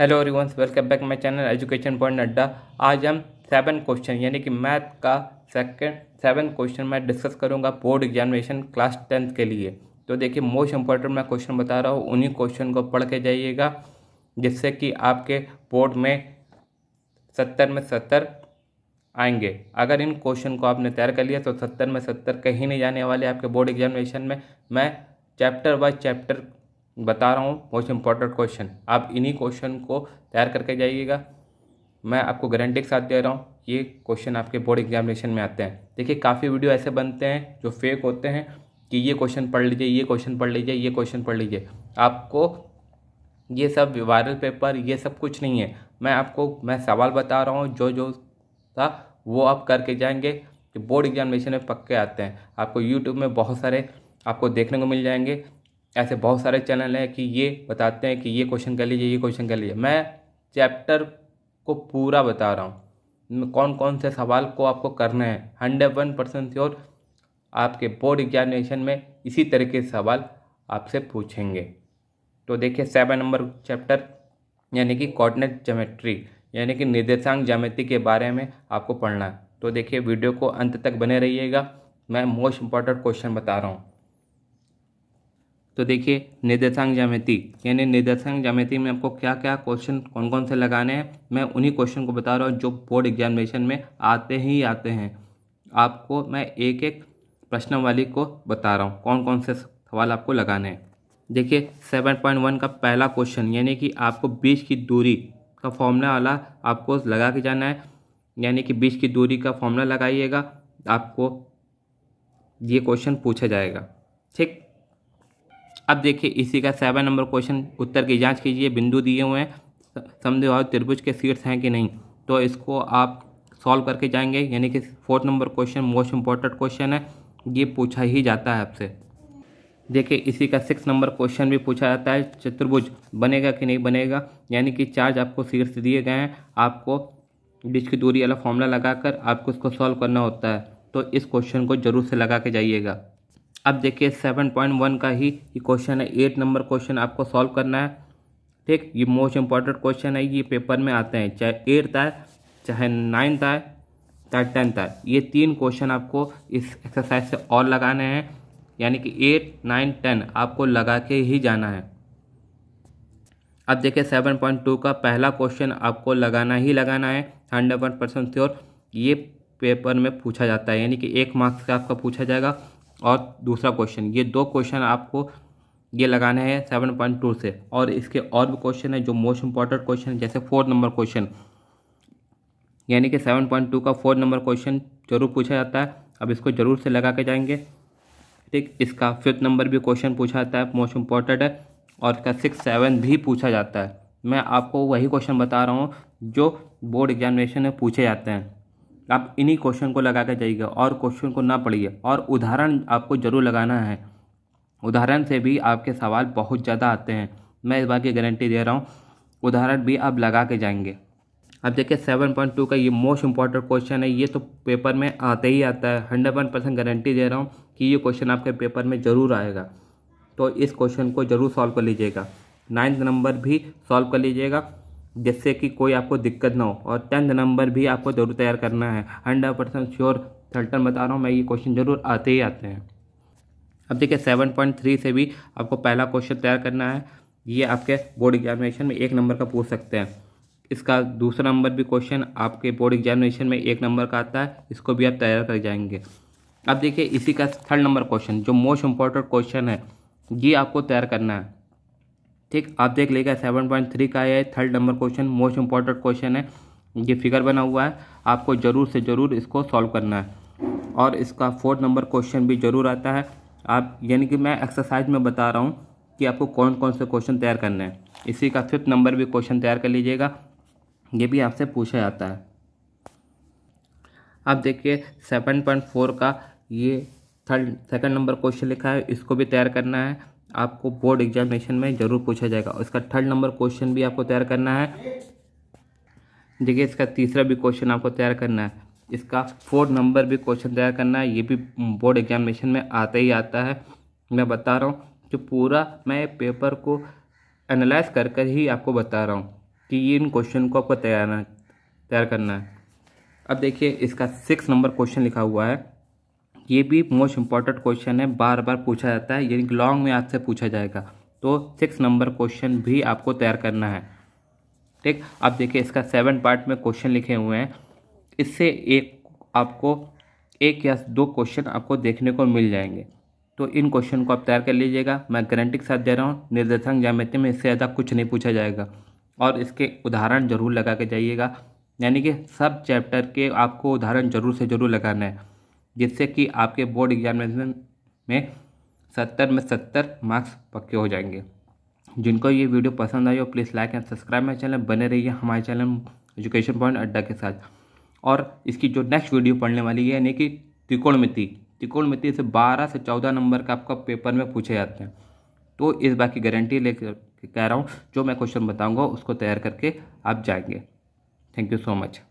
hello रिवंस welcome back my channel education point अड्डा आज हम सेवन क्वेश्चन यानी कि मैथ का सेकंड सेवन क्वेश्चन मैं डिस्कस करूंगा बोर्ड एग्जामिनेशन क्लास टेंथ के लिए तो देखिए मोस्ट इंपॉर्टेंट मैं क्वेश्चन बता रहा हूँ उन्हीं क्वेश्चन को पढ़ के जाइएगा जिससे कि आपके बोर्ड में सत्तर में सत्तर आएंगे अगर इन क्वेश्चन को आपने तैयार कर लिया तो सत्तर में सत्तर कहीं नहीं जाने वाले आपके बोर्ड एग्जामिनेशन में मैं चैप्टर बाई चैप्टर बता रहा हूँ मोस्ट इम्पॉर्टेंट क्वेश्चन आप इन्हीं क्वेश्चन को तैयार करके जाइएगा मैं आपको गारंटी के साथ दे रहा हूँ ये क्वेश्चन आपके बोर्ड एग्जामिनेशन में आते हैं देखिए काफ़ी वीडियो ऐसे बनते हैं जो फेक होते हैं कि ये क्वेश्चन पढ़ लीजिए ये क्वेश्चन पढ़ लीजिए ये क्वेश्चन पढ़ लीजिए आपको ये सब वायरल पेपर ये सब कुछ नहीं है मैं आपको मैं सवाल बता रहा हूँ जो जो था वो आप करके जाएंगे कि बोर्ड एग्जामिनेशन में पक्के आते हैं आपको यूट्यूब में बहुत सारे आपको देखने को मिल जाएंगे ऐसे बहुत सारे चैनल हैं कि ये बताते हैं कि ये क्वेश्चन कर लीजिए ये क्वेश्चन कर लीजिए मैं चैप्टर को पूरा बता रहा हूँ कौन कौन से सवाल को आपको करना है हंड्रेड वन परसेंट श्योर आपके बोर्ड एग्जामिनेशन में इसी तरह के सवाल आपसे पूछेंगे तो देखिए सेवन नंबर चैप्टर यानी कि कॉर्डिनेट जोमेट्री यानी कि निर्देशांक ज्यामिति के बारे में आपको पढ़ना है तो देखिए वीडियो को अंत तक बने रहिएगा मैं मोस्ट इंपॉर्टेंट क्वेश्चन बता रहा हूँ तो देखिए निर्देशांग ज्यामिति यानी निर्देशांग जामिति में आपको क्या क्या क्वेश्चन कौन कौन से लगाने हैं मैं उन्हीं क्वेश्चन को बता रहा हूँ जो बोर्ड एग्जामिनेशन में आते ही आते हैं आपको मैं एक एक वाली को बता रहा हूँ कौन कौन से सवाल आपको लगाने हैं देखिए सेवन पॉइंट वन का पहला क्वेश्चन यानी कि आपको बीच की दूरी का फॉर्मूला वाला आपको लगा के जाना है यानी कि बीच की दूरी का फॉर्मूला लगाइएगा आपको ये क्वेश्चन पूछा जाएगा ठीक अब देखिए इसी का सेवन नंबर क्वेश्चन उत्तर की जांच कीजिए बिंदु दिए हुए हैं समझे त्रिभुज के सीट्स हैं कि नहीं तो इसको आप सॉल्व करके जाएंगे यानी कि fourth number question most important question है ये पूछा ही जाता है आपसे देखिए इसी का सिक्स नंबर क्वेश्चन भी पूछा जाता है चतुर्भुज बनेगा कि नहीं बनेगा यानी कि चार्ज आपको सीट्स दिए गए हैं आपको बीच की दूरी वाला फॉर्मूला लगाकर आपको इसको सॉल्व करना होता है तो इस क्वेश्चन को जरूर से लगा के जाइएगा अब देखिए सेवन पॉइंट वन का ही क्वेश्चन है एट नंबर क्वेश्चन आपको सॉल्व करना है ठीक ये मोस्ट इंपॉर्टेंट क्वेश्चन है ये पेपर में आते हैं चाहे एट्थ आए चाहे नाइन्थ आए चाहे टेंथ आए ये तीन क्वेश्चन आपको इस एक्सरसाइज से और लगाने हैं यानी कि एट नाइन टेन आपको लगा के ही जाना है अब देखिए सेवन पॉइंट टू का पहला क्वेश्चन आपको लगाना ही लगाना है हंड्रेड वन परसेंट श्योर ये पेपर में पूछा जाता है यानी कि एक मार्क्स का आपका पूछा जाएगा और दूसरा क्वेश्चन ये दो क्वेश्चन आपको ये लगाना है सेवन पॉइंट टू से और इसके और भी क्वेश्चन है जो मोस्ट इंपॉर्टेंट क्वेश्चन जैसे फोर्थ नंबर क्वेश्चन यानी कि सेवन पॉइंट टू का फोर्थ नंबर क्वेश्चन जरूर पूछा जाता है अब इसको जरूर से लगा के जाएंगे ठीक इसका फिफ्थ नंबर भी क्वेश्चन पूछा जाता है मोस्ट इंपॉर्टेंट है और इसका सिक्स सेवन भी पूछा जाता है मैं आपको वही क्वेश्चन बता रहा हूँ जो बोर्ड एग्जामिनेशन में पूछे जाते हैं आप इन्हीं क्वेश्चन को लगा के जाइएगा और क्वेश्चन को ना पढ़िए और उदाहरण आपको ज़रूर लगाना है उदाहरण से भी आपके सवाल बहुत ज़्यादा आते हैं मैं इस बात की गारंटी दे रहा हूँ उदाहरण भी आप लगा के जाएंगे अब देखिए सेवन पॉइंट टू का ये मोस्ट इंपॉर्टेंट क्वेश्चन है ये तो पेपर में आते ही आता है हंड्रेड वन परसेंट गारंटी दे रहा हूँ कि ये क्वेश्चन आपके पेपर में ज़रूर आएगा तो इस क्वेश्चन को ज़रूर सॉल्व कर लीजिएगा नाइन्थ नंबर भी सॉल्व कर लीजिएगा जिससे कि कोई आपको दिक्कत ना हो और टेंथ नंबर भी आपको ज़रूर तैयार करना है हंड्रेड परसेंट श्योर सल्टन बता रहा हूँ मैं ये क्वेश्चन ज़रूर आते ही आते हैं अब देखिए सेवन पॉइंट थ्री से भी आपको पहला क्वेश्चन तैयार करना है ये आपके बोर्ड एग्जामिनेशन में एक नंबर का पूछ सकते हैं इसका दूसरा नंबर भी क्वेश्चन आपके बोर्ड एग्जामिनेशन में एक नंबर का आता है इसको भी आप तैयार कर जाएंगे अब देखिए इसी का थर्ड नंबर क्वेश्चन जो मोस्ट इम्पॉर्टेंट क्वेश्चन है ये आपको तैयार करना है ठीक आप देख लेगा सेवन पॉइंट थ्री का है third number question most important question है ये फिगर बना हुआ है आपको ज़रूर से ज़रूर इसको सॉल्व करना है और इसका फोर्थ नंबर क्वेश्चन भी ज़रूर आता है आप यानी कि मैं एक्सरसाइज में बता रहा हूँ कि आपको कौन कौन से क्वेश्चन तैयार करने हैं इसी का फिफ्थ नंबर भी क्वेश्चन तैयार कर लीजिएगा ये भी आपसे पूछा जाता है आप देखिए सेवन पॉइंट फोर का ये थर्ड सेकंड नंबर क्वेश्चन लिखा है इसको भी तैयार करना है आपको बोर्ड एग्जामिनेशन में जरूर पूछा जाएगा इसका थर्ड नंबर क्वेश्चन भी आपको तैयार करना है देखिए इसका तीसरा भी क्वेश्चन आपको तैयार करना है इसका फोर्थ नंबर भी क्वेश्चन तैयार करना है ये भी बोर्ड एग्जामिनेशन में आता ही आता है मैं बता रहा हूँ कि पूरा मैं पेपर को एनालाइज कर कर ही आपको बता रहा हूँ कि ये इन क्वेश्चन को आपको तैयार तैयार करना है अब देखिए इसका सिक्स नंबर क्वेश्चन लिखा हुआ है ये भी मोस्ट इंपॉर्टेंट क्वेश्चन है बार बार पूछा जाता है यानी कि लॉन्ग में आपसे पूछा जाएगा तो सिक्स नंबर क्वेश्चन भी आपको तैयार करना है ठीक अब देखिए इसका सेवन पार्ट में क्वेश्चन लिखे हुए हैं इससे एक आपको एक या दो क्वेश्चन आपको देखने को मिल जाएंगे तो इन क्वेश्चन को आप तैयार कर लीजिएगा मैं गारंटी के साथ दे रहा हूँ निर्देशांक जामित में इससे ज़्यादा कुछ नहीं पूछा जाएगा और इसके उदाहरण जरूर लगा के जाइएगा यानी कि सब चैप्टर के आपको उदाहरण जरूर से जरूर लगाना है जिससे कि आपके बोर्ड एग्जामिनेशन में सत्तर में सत्तर मार्क्स पक्के हो जाएंगे जिनको ये वीडियो पसंद आई हो please like and subscribe my channel बने रहिए हमारे चैनल एजुकेशन पॉइंट अड्डा के साथ और इसकी जो नेक्स्ट वीडियो पढ़ने वाली है यानी कि त्रिकोणमिति त्रिकोणमिति से बारह से चौदह नंबर का आपका पेपर में पूछे जाते हैं तो इस बात की गारंटी लेकर कह रहा हूँ जो मैं क्वेश्चन बताऊँगा उसको तैयार करके आप जाएंगे थैंक यू सो मच